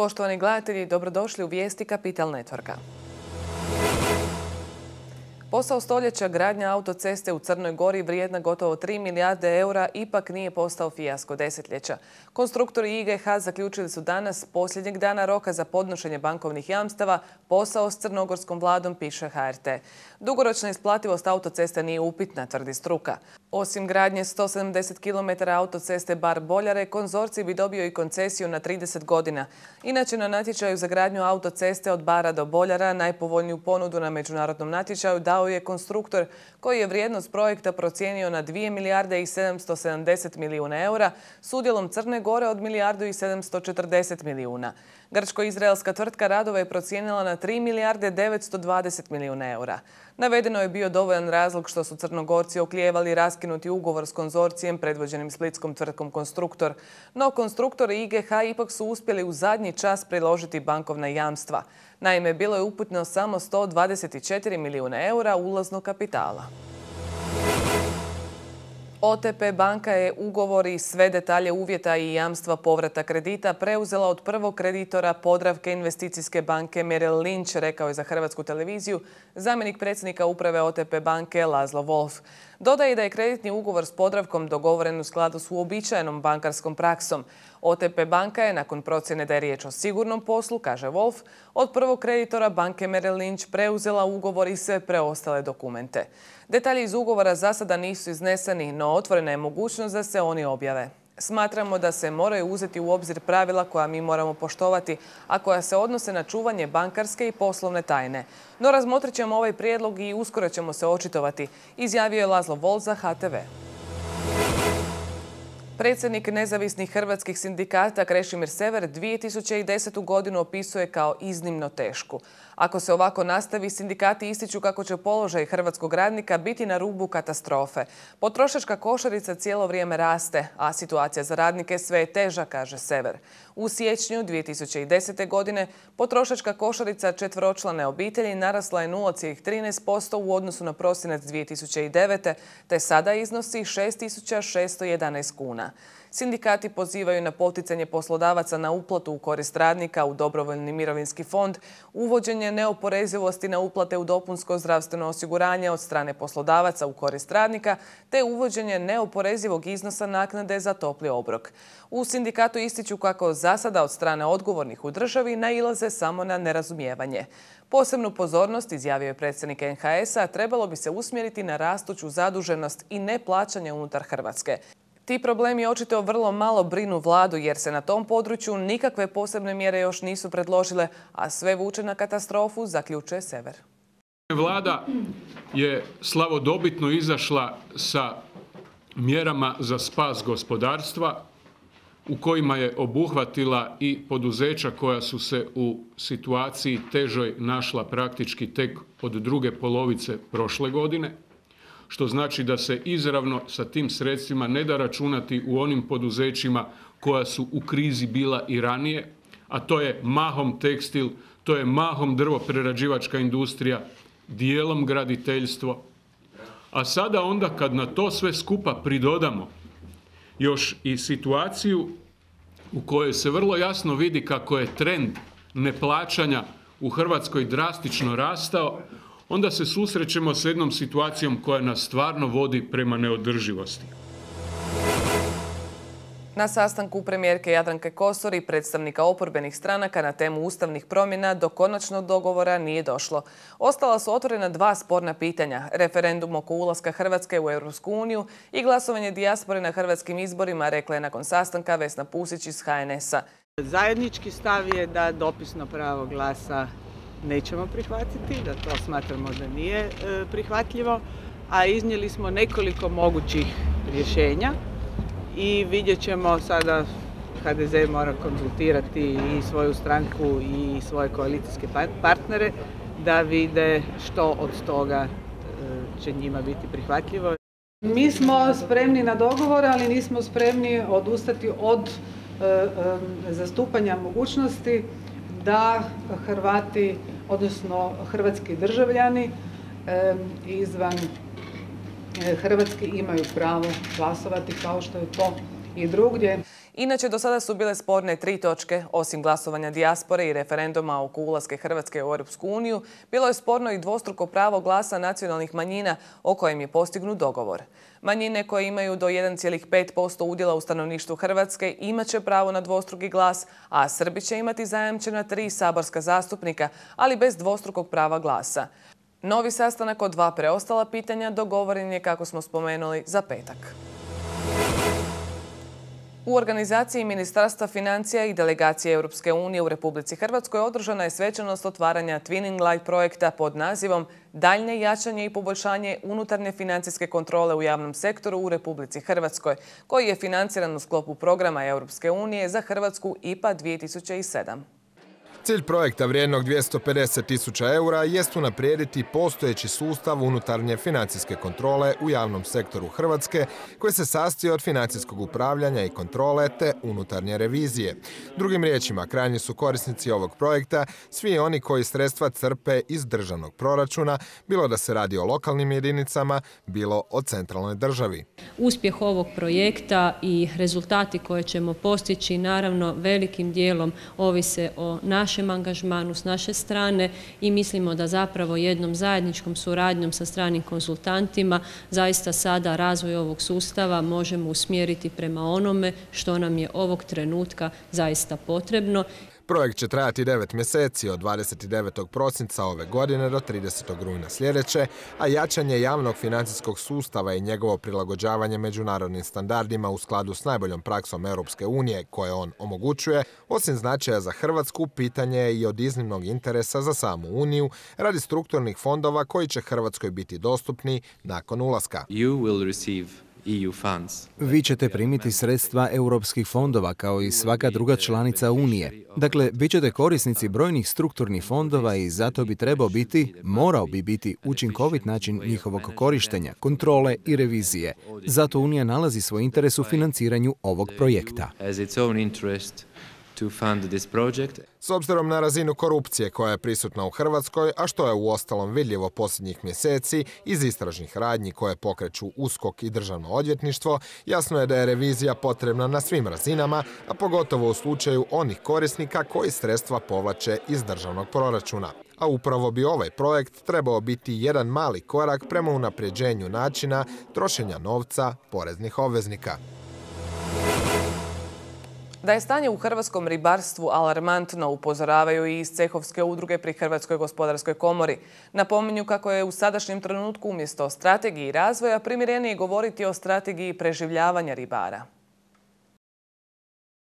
Poštovani gledatelji, dobrodošli u vijesti Kapital Networka. Posao stoljeća gradnja autoceste u Crnoj Gori vrijedna gotovo 3 milijarde eura ipak nije postao fijasko desetljeća. Konstruktori IGH zaključili su danas, posljednjeg dana roka za podnošenje bankovnih jamstava, posao s crnogorskom vladom piše HRT. Dugoročna isplativost autoceste nije upitna, tvrdi struka. Osim gradnje 170 km autoceste Bar Boljare, konzorci bi dobio i koncesiju na 30 godina. Inače, na natječaju za gradnju autoceste od Bara do Boljara najpovoljniju ponudu na međunarodnom natječaju da, dao je konstruktor koji je vrijednost projekta procijenio na 2 milijarde i 770 milijuna eura s udjelom Crne Gore od milijardu i 740 milijuna. Grčko-izraelska tvrtka Radova je procijenila na 3 milijarde 920 milijuna eura. Navedeno je bio dovoljan razlog što su Crnogorci oklijevali raskinuti ugovor s konzorcijem predvođenim splitskom tvrtkom Konstruktor, no Konstruktor i IGH ipak su uspjeli u zadnji čas priložiti bankovna jamstva. Naime, bilo je uputno samo 124 milijuna eura ulaznog kapitala. OTP banka je ugovor i sve detalje uvjeta i jamstva povrata kredita preuzela od prvog kreditora Podravke investicijske banke Merrill Lynch, rekao je za Hrvatsku televiziju zamjenik predsjednika uprave OTP banke Lazlo Wolf. Dodaje da je kreditni ugovor s Podravkom dogovoren u skladu s uobičajenom bankarskom praksom. OTP banka je, nakon procjene da je riječ o sigurnom poslu, kaže Wolf, od prvog kreditora banke Merrill Lynch preuzela ugovor i sve preostale dokumente. Detalji iz ugovora za sada nisu izneseni, no otvorena je mogućnost da se oni objave. Smatramo da se moraju uzeti u obzir pravila koja mi moramo poštovati, a koja se odnose na čuvanje bankarske i poslovne tajne. No razmotrit ćemo ovaj prijedlog i uskoro ćemo se očitovati, izjavio je Lazlo Volza, za HTV. Predsjednik nezavisnih hrvatskih sindikata Krešimir Sever 2010. godinu opisuje kao iznimno tešku. Ako se ovako nastavi, sindikati ističu kako će položaj hrvatskog radnika biti na rubu katastrofe. Potrošačka košarica cijelo vrijeme raste, a situacija za radnike sve je teža, kaže Sever. U siječnju 2010. godine potrošačka košarica četvročlane obitelji narasla je 0,13% u odnosu na prosinac 2009. te sada iznosi 6611 kuna. Sindikati pozivaju na poticanje poslodavaca na uplatu u korist radnika u dobrovoljni mirovinski fond, uvođenje neoporezivosti na uplate u dopunsko zdravstveno osiguranje od strane poslodavaca u korist radnika, te uvođenje neoporezivog iznosa naknade za topli obrok. U sindikatu ističu kako zasada od strane odgovornih u državi nailaze samo na nerazumijevanje. Posebnu pozornost, izjavio je predsjednik NHS-a, trebalo bi se usmjeriti na rastuću zaduženost i neplaćanje unutar Hrvatske. Ti problemi očito vrlo malo brinu vladu jer se na tom području nikakve posebne mjere još nisu predložile, a sve vuče na katastrofu, zaključuje Sever. Vlada je slavodobitno izašla sa mjerama za spas gospodarstva u kojima je obuhvatila i poduzeća koja su se u situaciji težoj našla praktički tek od druge polovice prošle godine što znači da se izravno sa tim sredstvima ne da računati u onim poduzećima koja su u krizi bila i ranije, a to je mahom tekstil, to je mahom drvoprerađivačka industrija, dijelom graditeljstvo. A sada onda kad na to sve skupa pridodamo još i situaciju u kojoj se vrlo jasno vidi kako je trend neplaćanja u Hrvatskoj drastično rastao, onda se susrećemo s jednom situacijom koja nas stvarno vodi prema neodrživosti. Na sastanku premijerke Jadranke Kosor i predstavnika oporbenih stranaka na temu ustavnih promjena do konačnog dogovora nije došlo. Ostala su otvorena dva sporna pitanja. Referendum oko ulaska Hrvatske u EU i glasovanje dijaspore na hrvatskim izborima, rekla je nakon sastanka Vesna Pusić iz HNS-a. Zajednički stav je da dopisno pravo glasa nećemo prihvatiti, da to smatramo da nije e, prihvatljivo, a iznijeli smo nekoliko mogućih rješenja i vidjet ćemo sada HDZ mora konzultirati i svoju stranku i svoje koalicijske pa-, partnere da vide što od toga e, će njima biti prihvatljivo. Mi smo spremni na dogovor, ali nismo spremni odustati od e, zastupanja mogućnosti da Hrvati, odnosno hrvatski državljani izvan e, Hrvatske imaju pravo glasovati kao što je to i drugdje. Inače, do sada su bile sporne tri točke. Osim glasovanja dijaspore i referenduma oko ulaske Hrvatske u Europsku uniju, bilo je sporno i dvostruko pravo glasa nacionalnih manjina o kojem je postignut dogovor. Manjine koje imaju do 1,5% udjela u stanovništvu Hrvatske imat će pravo na dvostruki glas, a Srbi će imati zajamčena tri saborska zastupnika, ali bez dvostrukog prava glasa. Novi sastanak od dva preostala pitanja dogovoren je, kako smo spomenuli, za petak. U organizaciji Ministarstva financija i delegacije Europske unije u Republici Hrvatskoj održana je svečanost otvaranja Twinning Light projekta pod nazivom Daljne jačanje i poboljšanje unutarnje financijske kontrole u javnom sektoru u Republici Hrvatskoj, koji je financiran u sklopu programa Europske unije za Hrvatsku IPA 2007. Cilj projekta vrijednog 250 tisuća eura jest unaprijediti postojeći sustav unutarnje financijske kontrole u javnom sektoru Hrvatske koji se sastoji od financijskog upravljanja i kontrole te unutarnje revizije. Drugim riječima, krajnji su korisnici ovog projekta svi oni koji sredstva crpe iz državnog proračuna, bilo da se radi o lokalnim jedinicama, bilo o centralnoj državi. Uspjeh ovog projekta i rezultati koje ćemo postići naravno velikim dijelom ovise o našem našem angažmanu, s naše strane i mislimo da zapravo jednom zajedničkom suradnjom sa stranim konzultantima zaista sada razvoj ovog sustava možemo usmjeriti prema onome što nam je ovog trenutka zaista potrebno. Projekt će trajati 9 mjeseci od 29. prosinca ove godine do 30. rujna sljedeće, a jačanje javnog financijskog sustava i njegovo prilagođavanje međunarodnim standardima u skladu s najboljom praksom Europske unije koje on omogućuje, osim značaja za Hrvatsku, pitanje je i od iznimnog interesa za samu Uniju radi strukturnih fondova koji će Hrvatskoj biti dostupni nakon ulaska. You will receive E vi ćete primiti sredstva europskih fondova kao i svaka druga članica Unije. Dakle, vi ćete korisnici brojnih strukturnih fondova i zato bi trebao biti, morao bi biti učinkovit način njihovog korištenja, kontrole i revizije. Zato Unija nalazi svoj interes u financiranju ovog projekta. S obzirom na razinu korupcije koja je prisutna u Hrvatskoj, a što je u ostalom vidljivo posljednjih mjeseci iz istražnih radnji koje pokreću USKOK i državno odvjetništvo, jasno je da je revizija potrebna na svim razinama, a pogotovo u slučaju onih korisnika koji sredstva povlače iz državnog proračuna a upravo bi ovaj projekt trebao biti jedan mali korak prema unapređenju načina trošenja novca poreznih obveznika. Da je stanje u hrvatskom ribarstvu alarmantno, upozoravaju i iz cehovske udruge pri Hrvatskoj gospodarskoj komori. Napominju kako je u sadašnjem trenutku umjesto strategiji razvoja primjerenije govoriti o strategiji preživljavanja ribara.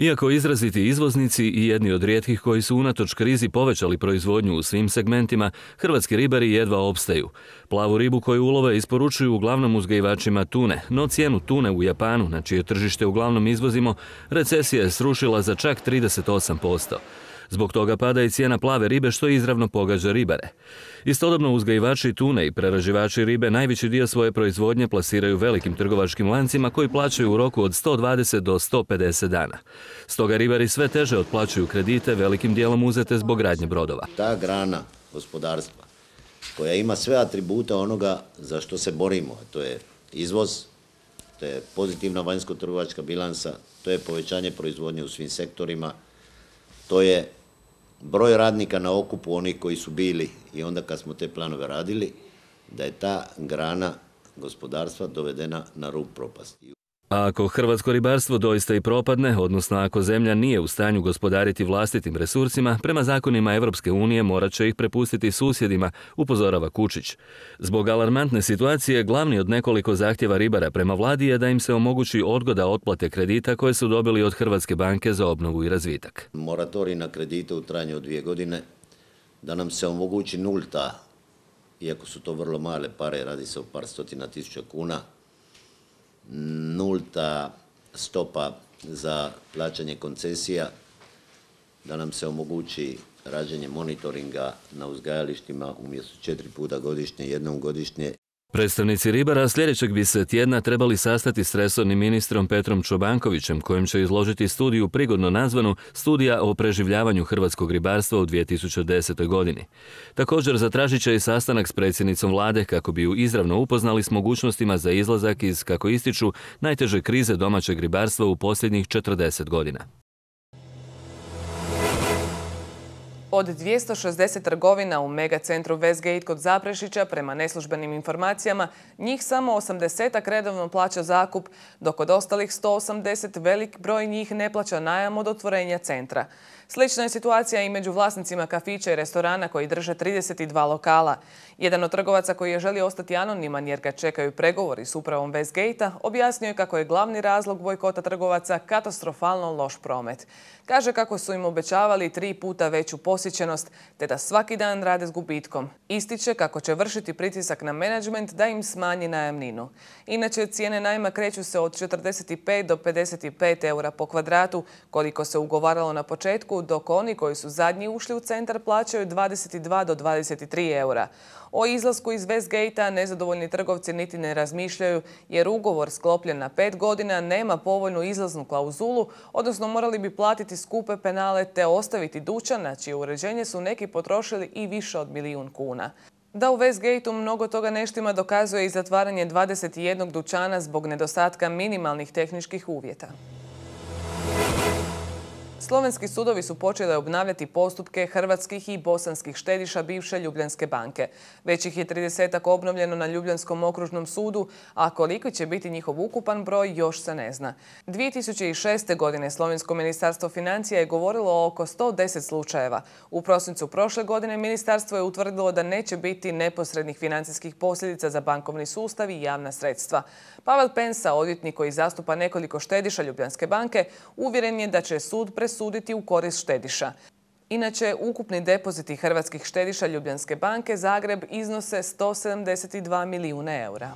Iako izraziti izvoznici i jedni od rijetkih koji su unatoč krizi povećali proizvodnju u svim segmentima, hrvatski ribari jedva opstaju. Plavu ribu koju ulove isporučuju uglavnom uzgajivačima tune, no cijenu tune u Japanu, na čije tržište uglavnom izvozimo, recesija je srušila za čak 38%. Zbog toga pada i cijena plave ribe što izravno pogađa ribare. Istodobno uzgajivači tune i preraživači ribe najveći dio svoje proizvodnje plasiraju velikim trgovačkim lancima koji plaćaju u roku od 120 do 150 dana. Stoga ribari sve teže otplaćuju kredite velikim dijelom uzete zbog gradnje brodova. Ta grana gospodarstva koja ima sve atribute onoga za što se borimo, to je izvoz, to je pozitivna vanjsko-trgovačka bilansa, to je povećanje proizvodnje u svim sektorima, to je broj radnika na okupu, onih koji su bili i onda kad smo te planove radili, da je ta grana gospodarstva dovedena na rub propasti. Ako hrvatsko ribarstvo doista i propadne, odnosno ako zemlja nije u stanju gospodariti vlastitim resursima, prema zakonima Europske unije morat će ih prepustiti susjedima, upozorava Kučić. Zbog alarmantne situacije, glavni od nekoliko zahtjeva ribara prema vladi je da im se omogući odgoda otplate kredita koje su dobili od Hrvatske banke za obnovu i razvitak. Moratori na kredite u trajanju od dvije godine, da nam se omogući nulta, iako su to vrlo male pare, radi se o par stotina tisuća kuna, nulta stopa za plaćanje koncesija, da nam se omogući rađenje monitoringa na uzgajalištima umjesto četiri puta godišnje, jednom godišnje Predstavnici ribara sljedećeg bi se tjedna trebali sastati s resornim ministrom Petrom Čobankovićem, kojim će izložiti studiju prigodno nazvanu Studija o preživljavanju hrvatskog ribarstva u 2010. godini. Također zatražit će i sastanak s predsjednicom vlade kako bi ju izravno upoznali s mogućnostima za izlazak iz, kako ističu, najteže krize domaćeg ribarstva u posljednjih 40 godina. Od 260 trgovina u megacentru Westgate kod Zaprešića, prema neslužbenim informacijama, njih samo 80-ak redovno plaća zakup, dok od ostalih 180 velik broj njih ne plaća najam od otvorenja centra. Slična je situacija i među vlasnicima kafića i restorana koji drže 32 lokala. Jedan od trgovaca koji je želio ostati anoniman jer ga čekaju pregovori s upravom Westgate-a objasnio je kako je glavni razlog bojkota trgovaca katastrofalno loš promet. Kaže kako su im obećavali tri puta veću posjećenost te da svaki dan rade s gubitkom. Ističe kako će vršiti pritisak na menadžment da im smanji najamninu. Inače, cijene najma kreću se od 45 do 55 eura po kvadratu, koliko se ugovaralo na početku dok oni koji su zadnji ušli u centar plaćaju 22 do 23 eura. O izlasku iz Westgate-a nezadovoljni trgovci niti ne razmišljaju jer ugovor sklopljen na pet godina nema povoljnu izlaznu klauzulu, odnosno morali bi platiti skupe penale te ostaviti dućana čije uređenje su neki potrošili i više od milijun kuna. Da u Westgate-u mnogo toga neštima dokazuje i zatvaranje 21 dućana zbog nedostatka minimalnih tehničkih uvjeta. Slovenski sudovi su počeli obnavljati postupke hrvatskih i bosanskih štediša bivše Ljubljanske banke. Već ih je 30 obnovljeno na Ljubljanskom okružnom sudu, a koliko će biti njihov ukupan broj još se ne zna. 2006. godine Slovensko ministarstvo financija je govorilo o oko 110 slučajeva. U prosincu prošle godine ministarstvo je utvrdilo da neće biti neposrednih financijskih posljedica za bankovni sustav i javna sredstva. Pavel Pensa, odjetnik koji zastupa nekoliko štediša Ljubljanske banke, uvjeren je da će sud pre suditi u korist štediša. Inače, ukupni depoziti hrvatskih štediša Ljubljanske banke Zagreb iznose 172 milijuna eura.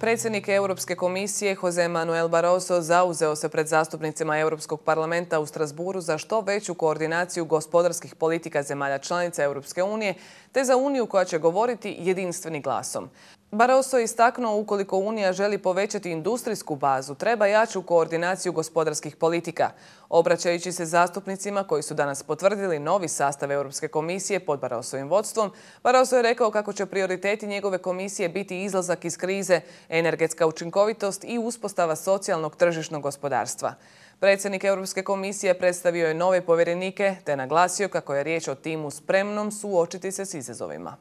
Predsjednik Europske komisije Jose Manuel Barroso zauzeo se pred zastupnicima Europskog parlamenta u Strasburu za što veću koordinaciju gospodarskih politika zemalja članica Europske unije te za uniju koja će govoriti jedinstveni glasom. Barroso je istaknuo ukoliko Unija želi povećati industrijsku bazu, treba jaču koordinaciju gospodarskih politika. Obraćajući se zastupnicima koji su danas potvrdili novi sastav Europske komisije pod Barrosovim vodstvom, Barroso je rekao kako će prioriteti njegove komisije biti izlazak iz krize, energetska učinkovitost i uspostava socijalnog tržišnog gospodarstva. Predsjednik Europske komisije predstavio je nove povjerenike te naglasio kako je riječ o timu spremnom suočiti se s izazovima.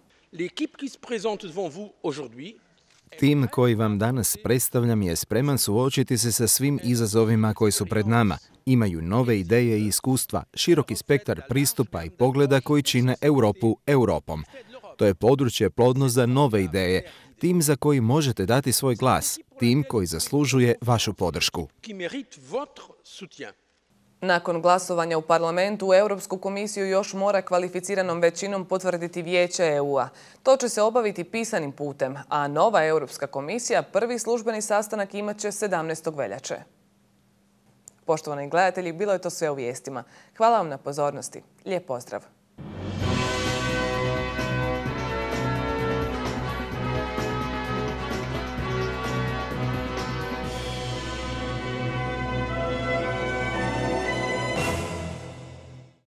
Tim koji vam danas predstavljam je spreman suočiti se sa svim izazovima koji su pred nama. Imaju nove ideje i iskustva, široki spektar pristupa i pogleda koji čine Europu Europom. To je područje plodno za nove ideje, tim za koji možete dati svoj glas, tim koji zaslužuje vašu podršku. Nakon glasovanja u parlamentu, Europsku komisiju još mora kvalificiranom većinom potvrditi vijeće EU-a. To će se obaviti pisanim putem, a nova Europska komisija prvi službeni sastanak imat će 17. veljače. Poštovani gledatelji, bilo je to sve u vijestima. Hvala vam na pozornosti. Lijep pozdrav!